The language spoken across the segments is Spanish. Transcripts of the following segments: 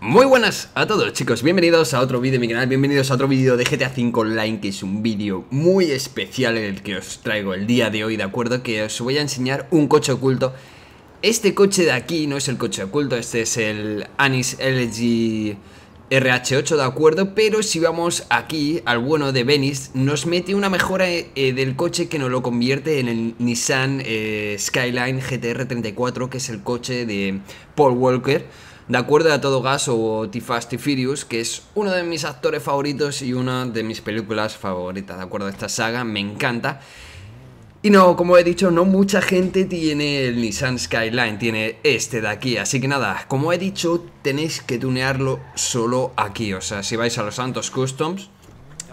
Muy buenas a todos chicos, bienvenidos a otro vídeo de mi canal, bienvenidos a otro vídeo de GTA 5 Online que es un vídeo muy especial en el que os traigo el día de hoy, de acuerdo, que os voy a enseñar un coche oculto Este coche de aquí no es el coche oculto, este es el Anis LG RH8, de acuerdo, pero si vamos aquí al bueno de Venice nos mete una mejora eh, eh, del coche que nos lo convierte en el Nissan eh, Skyline GTR34 que es el coche de Paul Walker de acuerdo a todo gas o T-Fast que es uno de mis actores favoritos y una de mis películas favoritas, de acuerdo a esta saga, me encanta. Y no, como he dicho, no mucha gente tiene el Nissan Skyline, tiene este de aquí. Así que nada, como he dicho, tenéis que tunearlo solo aquí. O sea, si vais a los Santos Customs,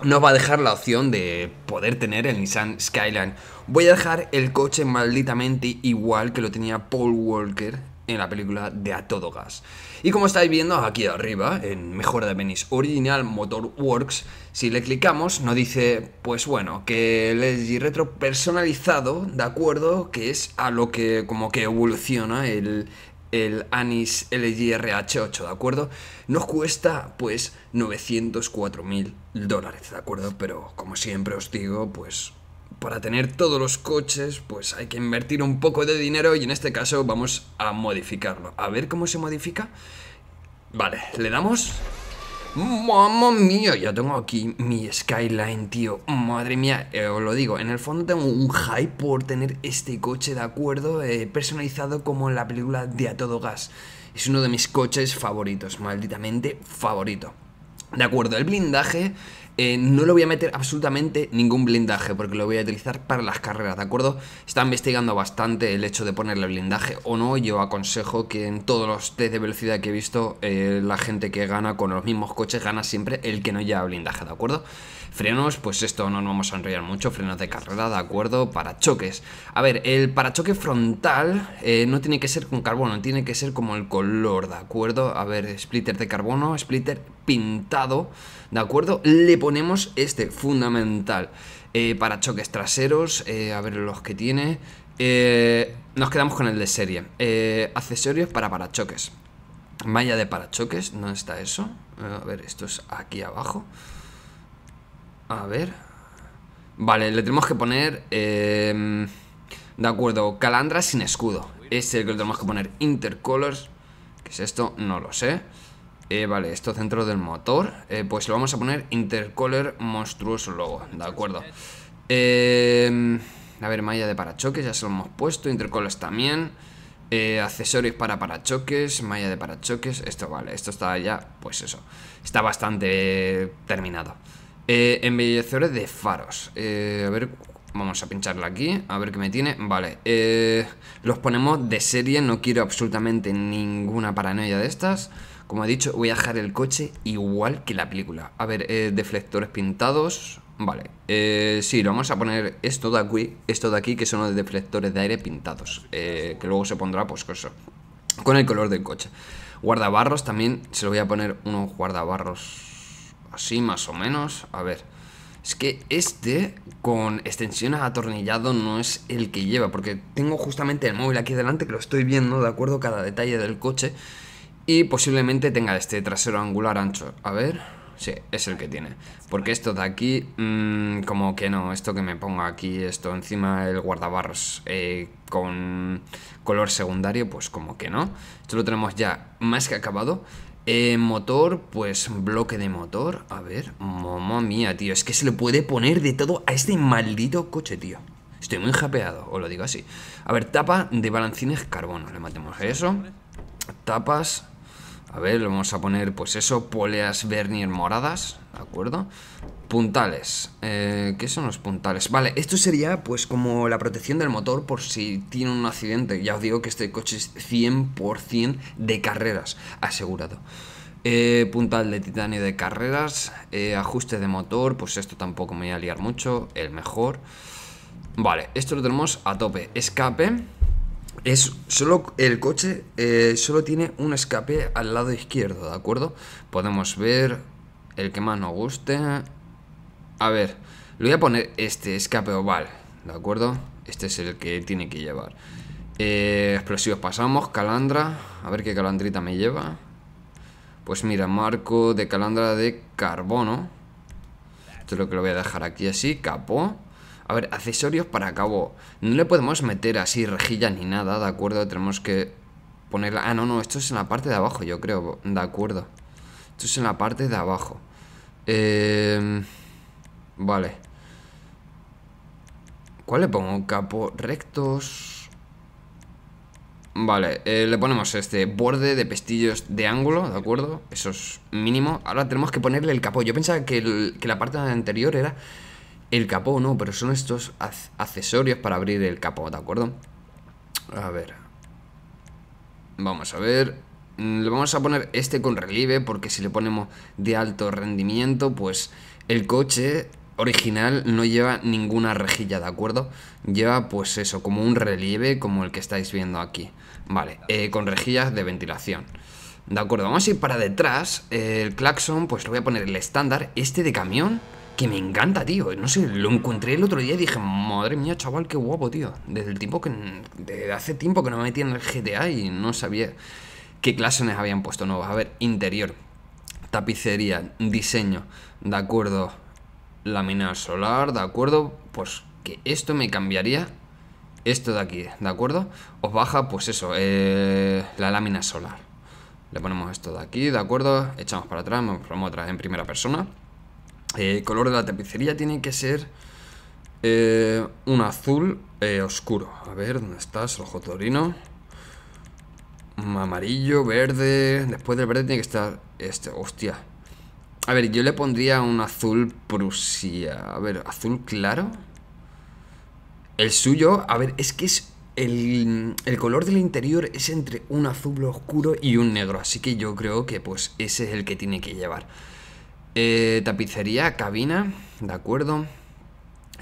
no va a dejar la opción de poder tener el Nissan Skyline. Voy a dejar el coche malditamente igual que lo tenía Paul Walker en la película de A Todo Gas. Y como estáis viendo aquí arriba, en Mejora de Venice Original Motor Works, si le clicamos nos dice, pues bueno, que el retro personalizado, de acuerdo, que es a lo que como que evoluciona el, el Anis rh 8 ¿de acuerdo? Nos cuesta pues 904 mil dólares, ¿de acuerdo? Pero como siempre os digo, pues para tener todos los coches, pues hay que invertir un poco de dinero y en este caso vamos a modificarlo. A ver cómo se modifica. Vale, le damos... ¡Mamma mía! Ya tengo aquí mi Skyline, tío. Madre mía, eh, os lo digo. En el fondo tengo un hype por tener este coche, ¿de acuerdo? Eh, personalizado como en la película de A Todo Gas. Es uno de mis coches favoritos, malditamente favorito. De acuerdo, el blindaje eh, no lo voy a meter absolutamente ningún blindaje porque lo voy a utilizar para las carreras, ¿de acuerdo? Está investigando bastante el hecho de ponerle blindaje o no. Yo aconsejo que en todos los test de velocidad que he visto, eh, la gente que gana con los mismos coches gana siempre el que no lleva blindaje, ¿de acuerdo? Frenos, pues esto no nos vamos a enrollar mucho, frenos de carrera, de acuerdo, parachoques. A ver, el parachoque frontal eh, no tiene que ser con carbono, tiene que ser como el color, ¿de acuerdo? A ver, splitter de carbono, splitter pintado, ¿de acuerdo? Le ponemos este, fundamental. Eh, parachoques traseros, eh, a ver los que tiene. nos quedamos con el de serie. accesorios para parachoques. Malla de parachoques, ¿no está eso? A ver, esto es aquí abajo. A ver. Vale, le tenemos que poner... Em, de acuerdo, Calandra sin escudo. Es el que le tenemos que poner Intercolors. ¿Qué es esto? No lo sé. Eh, vale, esto centro del motor. Eh, pues lo vamos a poner Intercolor Monstruoso Logo. De acuerdo. Em, a ver, malla de parachoques, ya se lo hemos puesto. Intercolors también. Eh, accesorios para parachoques, malla de parachoques. Esto vale, esto está ya, pues eso. Está bastante terminado. Eh, embellecedores de faros. Eh, a ver, vamos a pincharla aquí, a ver qué me tiene. Vale, eh, los ponemos de serie, no quiero absolutamente ninguna paranoia de estas. Como he dicho, voy a dejar el coche igual que la película. A ver, eh, deflectores pintados. Vale, sí, lo vamos a poner esto de aquí, esto de aquí que son los deflectores de aire pintados. que luego se pondrá, pues, con el color del coche. Guardabarros también, se lo voy a poner unos guardabarros sí, más o menos. A ver, es que este con extensión atornillado no es el que lleva, porque tengo justamente el móvil aquí delante que lo estoy viendo, de acuerdo, cada detalle del coche. Y posiblemente tenga este trasero angular ancho. A ver, sí, es el que tiene. Porque esto de aquí, mm, como que no, esto que me ponga aquí, esto encima el guardabarros eh, con color secundario, pues como que no. Esto lo tenemos ya más que acabado. Eh, motor, pues bloque de motor. A ver, mamá mía, tío. Es que se le puede poner de todo a este maldito coche, tío. Estoy muy japeado, os lo digo así. A ver, tapa de balancines carbono. Le matemos eso. Tapas a ver, vamos a poner, pues eso, poleas vernier moradas, ¿de acuerdo? Puntales. Eh, ¿Qué son los puntales? Vale, esto sería pues como la protección del motor por si tiene un accidente. Ya os digo que este coche es 100% de carreras, asegurado. Eh, puntal de titanio de carreras, eh, ajuste de motor, pues esto tampoco me voy a liar mucho, el mejor. Vale, esto lo tenemos a tope. Escape, es solo el coche eh, solo tiene un escape al lado izquierdo, ¿de acuerdo? Podemos ver el que más nos guste. A ver, le voy a poner este escape oval, ¿de acuerdo? Este es el que tiene que llevar. Eh, explosivos pasamos, calandra, a ver qué calandrita me lleva. Pues mira, marco de calandra de carbono. Esto es lo que lo voy a dejar aquí así, capó. A ver, accesorios para cabo. No le podemos meter así rejillas ni nada, ¿de acuerdo? Tenemos que ponerla... Ah, no, no, esto es en la parte de abajo, yo creo, de acuerdo. Esto es en la parte de abajo. Em, vale. ¿Cuál le pongo? Capo rectos... Vale, eh, le ponemos este borde de pestillos de ángulo, ¿de acuerdo? Eso es mínimo. Ahora tenemos que ponerle el capo. Yo pensaba que, que la parte anterior era el capó no, pero son estos accesorios para abrir el capó, ¿de acuerdo? A ver. Vamos a ver. Mm, le vamos a poner este con relieve porque si le ponemos de alto rendimiento, pues el coche original no lleva ninguna rejilla, ¿de acuerdo? Lleva pues eso, como un relieve como el que estáis viendo aquí. Vale, eh, con rejillas de ventilación. De acuerdo, vamos a ir para detrás. El claxon, pues le voy a poner el estándar. Este de camión que me encanta, tío. No sé, lo encontré el otro día y dije, madre mía, chaval, qué guapo, tío. Desde el tiempo que. hace tiempo que no me metí en el GTA y no sabía qué clases habían puesto nuevas. A ver, interior, tapicería, diseño, de acuerdo, Lámina solar, de acuerdo, pues que esto me cambiaría. Esto de aquí, ¿de acuerdo? Os baja, pues eso, eh, la lámina solar. Le ponemos esto de aquí, ¿de acuerdo? Echamos para atrás, nos vamos atrás en primera persona. Eh, el color de la tapicería tiene que ser eh, un azul eh, oscuro. A ver, ¿dónde estás? Ojo torino. Amarillo, verde. Después del verde tiene que estar este. Hostia. A ver, yo le pondría un azul prusia. A ver, azul claro. El suyo, a ver, es que es el, el, color del interior es entre un azul oscuro y un negro, así que yo creo que pues ese es el que tiene que llevar. Eh, tapicería, cabina, de acuerdo.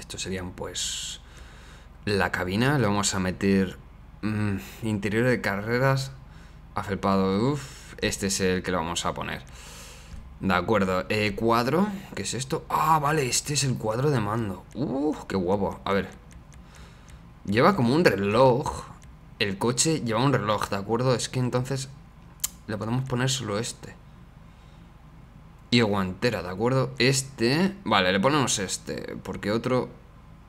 esto serían pues la cabina, le vamos a meter mm, interior de carreras, afelpado, uff, este es el que lo vamos a poner. De acuerdo, eh, cuadro, ¿qué es esto? Ah, vale, este es el cuadro de mando. Uff, qué guapo, a ver. Lleva como un reloj, el coche lleva un reloj, ¿de acuerdo? Es que entonces le podemos poner solo este y guantera, ¿de acuerdo? Este... Vale, le ponemos este, porque otro...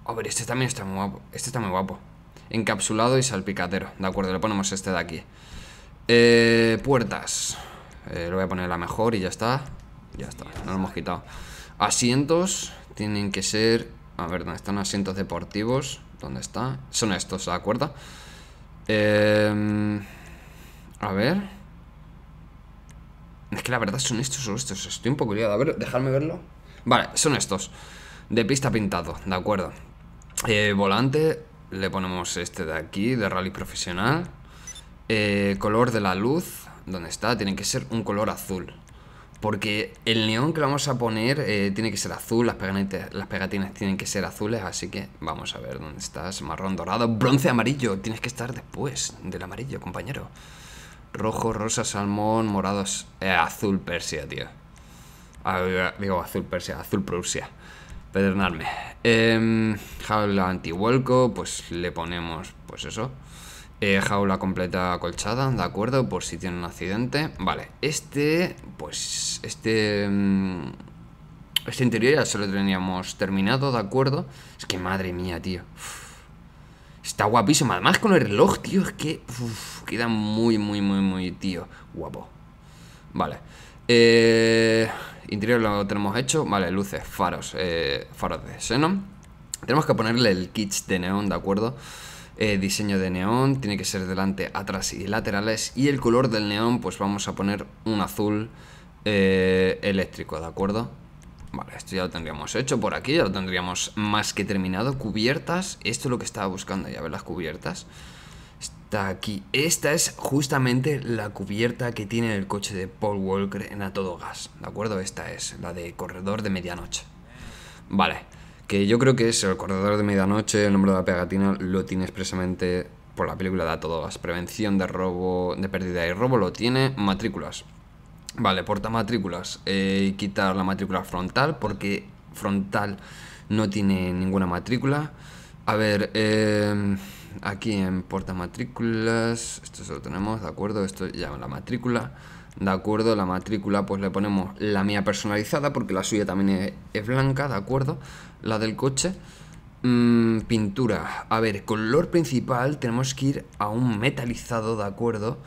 A ver, este también está muy guapo. Este está muy guapo. Encapsulado y salpicadero ¿de acuerdo? Le ponemos este de aquí. Eh, puertas. Eh, lo voy a poner la mejor y ya está. Ya está, no lo hemos quitado. Asientos tienen que ser... A ver, ¿dónde están asientos deportivos? ¿Dónde está? Son estos, ¿de acuerdo? Em, a ver... Es que la verdad son estos o estos. Estoy un poco liado. A ver, dejadme verlo. Vale, son estos. De pista pintado, de acuerdo. Eh, volante, le ponemos este de aquí, de rally profesional. Eh, color de la luz, ¿dónde está? Tiene que ser un color azul. Porque el neón que vamos a poner eh, tiene que ser azul, las pegatinas, las pegatinas tienen que ser azules, así que vamos a ver dónde estás. Marrón dorado, bronce amarillo, tienes que estar después del amarillo, compañero. Rojo, rosa, salmón, morados eh, azul Persia, tío. digo, azul Persia, azul Prusia. Pedernarme. Eh, em, jaula antihuelco, pues le ponemos, pues eso. Eh, jaula completa acolchada, de acuerdo, por si tiene un accidente. Vale, este, pues este... Em, este interior ya se lo teníamos terminado, de acuerdo. Es que madre mía, tío. Está guapísimo. Además con el reloj, tío, es que... Uff queda muy, muy, muy, muy, tío. Guapo. Vale. Eh, interior lo tenemos hecho. Vale, luces, faros, eh, faros de xenon. Tenemos que ponerle el kit de neón, ¿de acuerdo? Eh, diseño de neón, tiene que ser delante, atrás y laterales. Y el color del neón, pues vamos a poner un azul eléctrico, ¿de acuerdo? Vale, esto ya lo tendríamos hecho por aquí, ya lo tendríamos más que terminado. Cubiertas, esto es lo que estaba buscando, ya ver las cubiertas está aquí. Esta es justamente la cubierta que tiene el coche de Paul Walker en A Todo Gas, ¿de acuerdo? Esta es la de corredor de medianoche. Vale, que yo creo que es el corredor de medianoche, el nombre de la pegatina lo tiene expresamente por la película de A Todo Gas. Prevención de robo, de pérdida y robo lo tiene matrículas. Vale, porta matrículas Eh, quitar la matrícula frontal porque frontal no tiene ninguna matrícula. A ver, eh aquí en porta matrículas esto se lo tenemos, ¿de acuerdo? Esto ya la matrícula, ¿de acuerdo? La matrícula pues le ponemos la mía personalizada porque la suya también es, blanca, ¿de acuerdo? La del coche. Mm, pintura, a ver, color principal tenemos que ir a un metalizado, ¿de acuerdo?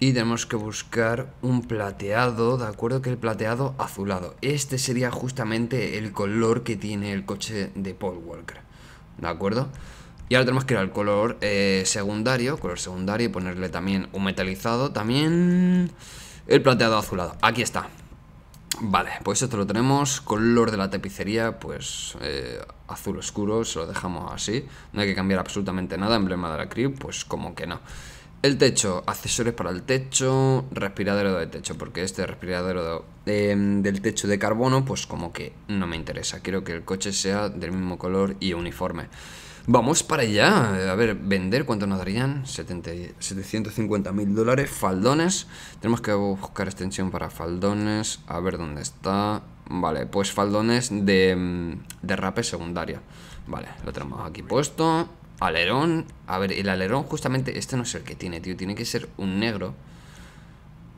Y tenemos que buscar un plateado, ¿de acuerdo? Que el plateado azulado. Este sería justamente el color que tiene el coche de Paul Walker, ¿de acuerdo? Y ahora tenemos que ir al color eh, secundario, color secundario y ponerle también un metalizado, también el plateado azulado. Aquí está. Vale, pues esto lo tenemos, color de la tapicería, pues eh, azul oscuro, se lo dejamos así, no hay que cambiar absolutamente nada, emblema de la crew, pues como que no. El techo, accesorios para el techo, respiradero de techo, porque este respiradero em, del techo de carbono, pues como que no me interesa. Quiero que el coche sea del mismo color y uniforme. Vamos para allá. A ver, vender, ¿cuánto nos darían? 750.000 dólares. Faldones. Tenemos que buscar extensión para faldones. A ver dónde está. Vale, pues faldones de, mm, de rape secundaria. Vale, lo tenemos aquí puesto. Alerón. A ver, el alerón justamente este no es el que tiene, tío. Tiene que ser un negro.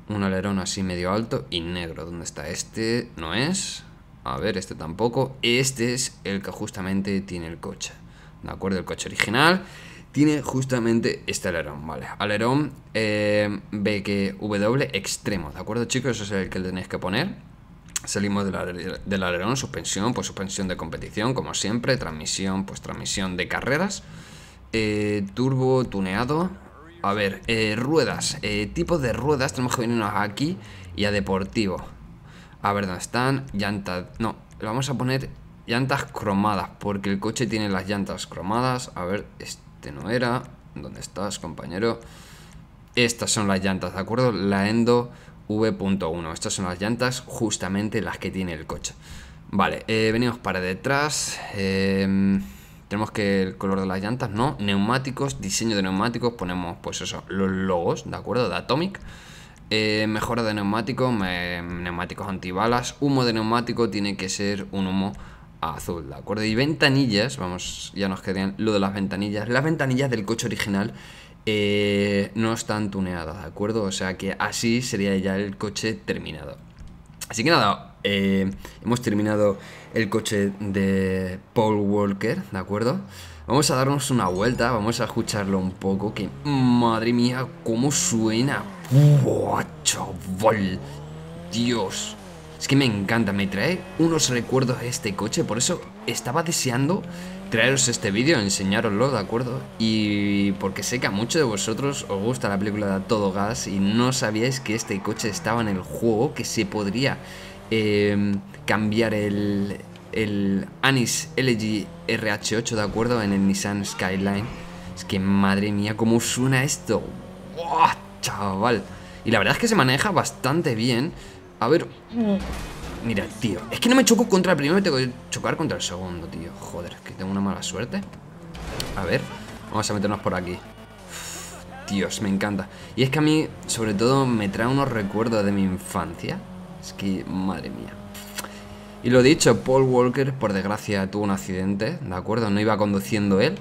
Un alerón así medio alto y negro. ¿Dónde está este? No es. A ver, este tampoco. Este es el que justamente tiene el coche. ¿de acuerdo? El coche original tiene justamente este alerón, ¿vale? Alerón eh, W extremo, ¿de acuerdo, chicos? Eso es el que tenéis que poner. Salimos del, alerón, suspensión, pues suspensión de competición, como siempre, transmisión, pues transmisión de carreras, eh, turbo tuneado. A ver, eh, ruedas, eh, Tipo de ruedas, tenemos que venirnos aquí y a deportivo. A ver dónde están, llanta no, lo vamos a poner Llantas cromadas, porque el coche tiene las llantas cromadas. A ver, este no era. ¿Dónde estás, compañero? Estas son las llantas, ¿de acuerdo? La Endo V.1. Estas son las llantas justamente las que tiene el coche. Vale, eh, venimos para detrás. Em, tenemos que el color de las llantas, ¿no? Neumáticos, diseño de neumáticos. Ponemos, pues eso, los logos, ¿de acuerdo? De Atomic. Eh, mejora de neumáticos, neumáticos antibalas. Humo de neumático tiene que ser un humo azul, ¿de acuerdo? Y ventanillas, vamos, ya nos quedan lo de las ventanillas. Las ventanillas del coche original eh, no están tuneadas, ¿de acuerdo? O sea que así sería ya el coche terminado. Así que nada, eh, hemos terminado el coche de Paul Walker, ¿de acuerdo? Vamos a darnos una vuelta, vamos a escucharlo un poco, que madre mía, cómo suena. ¡Buah, chaval! Dios. Es que me encanta, me trae unos recuerdos a este coche, por eso estaba deseando traeros este vídeo, enseñaroslo, ¿de acuerdo? Y porque sé que a muchos de vosotros os gusta la película de todo gas y no sabíais que este coche estaba en el juego, que se podría em, cambiar el, el Anis LG RH8, ¿de acuerdo? En el Nissan Skyline. Es que madre mía, cómo suena esto. ¡Wow, chaval! Y la verdad es que se maneja bastante bien. A ver. Mm. Mira, tío. Es que no me choco contra el primero, tengo que chocar contra el segundo, tío. Joder, es que tengo una mala suerte. A ver. Vamos a meternos por aquí. Dios, me encanta. Y es que a mí, sobre todo, me trae unos recuerdos de mi infancia. Es que, madre mía. Y lo dicho, Paul Walker, por desgracia, tuvo un accidente, ¿de acuerdo? No iba conduciendo él.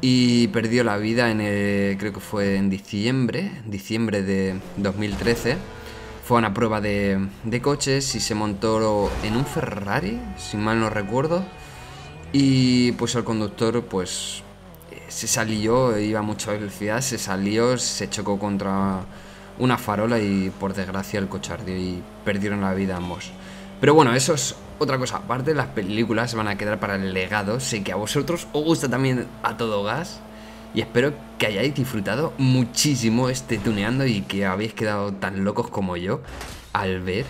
Y perdió la vida en el, creo que fue en diciembre, diciembre de 2013 fue una prueba de, coches y se montó en un Ferrari, si mal no recuerdo. Y pues el conductor pues se salió, iba a mucha velocidad, se salió, se chocó contra una farola y por desgracia el coche ardió y perdieron la vida ambos. Pero bueno, eso es otra cosa. Aparte, las películas van a quedar para el legado. Sé que a vosotros os gusta también a todo gas y espero que hayáis disfrutado muchísimo este tuneando y que habéis quedado tan locos como yo al ver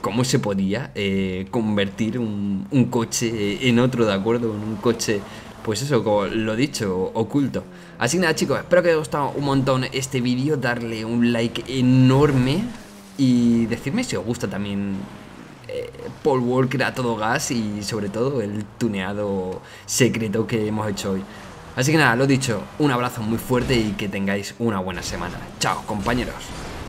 cómo se podía eh, convertir un, coche en otro, ¿de acuerdo? En un coche, pues eso, como lo dicho, oculto. Así nada chicos, espero que os haya gustado un montón este vídeo, darle un like enorme y decirme si os gusta también eh, Paul Walker a todo gas y sobre todo el tuneado secreto que hemos hecho hoy. Así que nada, lo dicho, un abrazo muy fuerte y que tengáis una buena semana. Chao, compañeros.